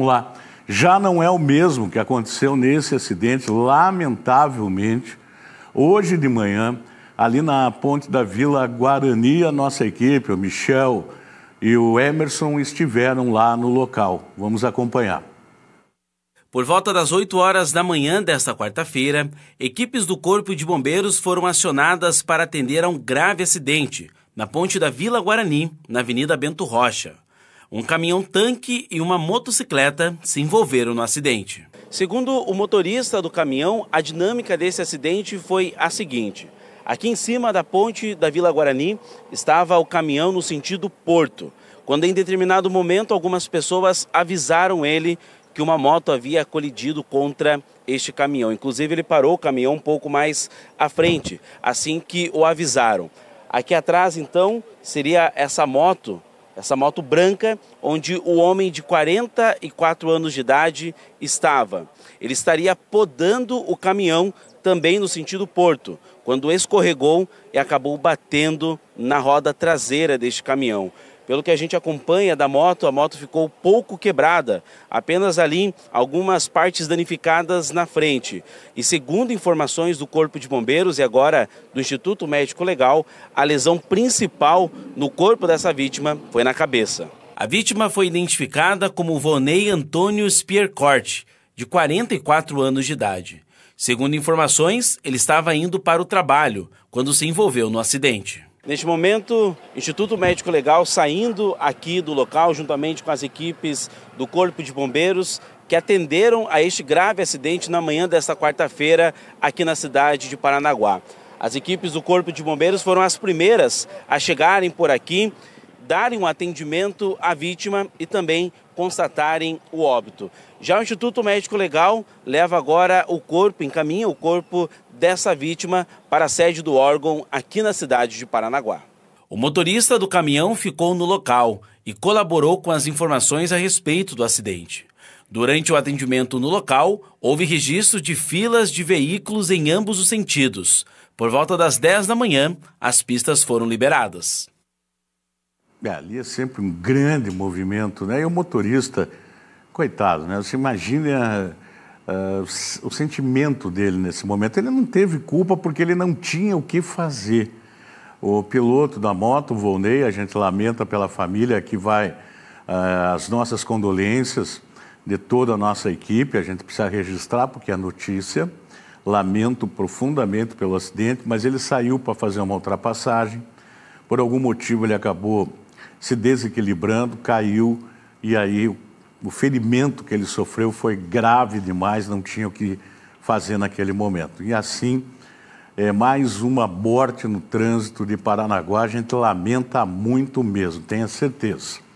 Vamos lá. Já não é o mesmo que aconteceu nesse acidente, lamentavelmente. Hoje de manhã, ali na ponte da Vila Guarani, a nossa equipe, o Michel e o Emerson, estiveram lá no local. Vamos acompanhar. Por volta das 8 horas da manhã desta quarta-feira, equipes do Corpo de Bombeiros foram acionadas para atender a um grave acidente na ponte da Vila Guarani, na Avenida Bento Rocha. Um caminhão-tanque e uma motocicleta se envolveram no acidente. Segundo o motorista do caminhão, a dinâmica desse acidente foi a seguinte. Aqui em cima da ponte da Vila Guarani estava o caminhão no sentido porto, quando em determinado momento algumas pessoas avisaram ele que uma moto havia colidido contra este caminhão. Inclusive, ele parou o caminhão um pouco mais à frente, assim que o avisaram. Aqui atrás, então, seria essa moto essa moto branca onde o homem de 44 anos de idade estava. Ele estaria podando o caminhão também no sentido porto, quando escorregou e acabou batendo na roda traseira deste caminhão. Pelo que a gente acompanha da moto, a moto ficou pouco quebrada, apenas ali algumas partes danificadas na frente. E segundo informações do Corpo de Bombeiros e agora do Instituto Médico Legal, a lesão principal no corpo dessa vítima foi na cabeça. A vítima foi identificada como Vonei Antônio Spiercorte, de 44 anos de idade. Segundo informações, ele estava indo para o trabalho quando se envolveu no acidente. Neste momento, Instituto Médico Legal saindo aqui do local, juntamente com as equipes do Corpo de Bombeiros, que atenderam a este grave acidente na manhã desta quarta-feira aqui na cidade de Paranaguá. As equipes do Corpo de Bombeiros foram as primeiras a chegarem por aqui darem um atendimento à vítima e também constatarem o óbito. Já o Instituto Médico Legal leva agora o corpo, encaminha o corpo dessa vítima para a sede do órgão aqui na cidade de Paranaguá. O motorista do caminhão ficou no local e colaborou com as informações a respeito do acidente. Durante o atendimento no local, houve registro de filas de veículos em ambos os sentidos. Por volta das 10 da manhã, as pistas foram liberadas. É, ali é sempre um grande movimento, né? E o motorista, coitado, né? Você imagina uh, o sentimento dele nesse momento. Ele não teve culpa porque ele não tinha o que fazer. O piloto da moto, o Volney, a gente lamenta pela família que vai uh, as nossas condolências de toda a nossa equipe. A gente precisa registrar porque é notícia. Lamento profundamente pelo acidente, mas ele saiu para fazer uma ultrapassagem. Por algum motivo ele acabou se desequilibrando, caiu e aí o ferimento que ele sofreu foi grave demais, não tinha o que fazer naquele momento. E assim, é mais uma morte no trânsito de Paranaguá, a gente lamenta muito mesmo, tenha certeza.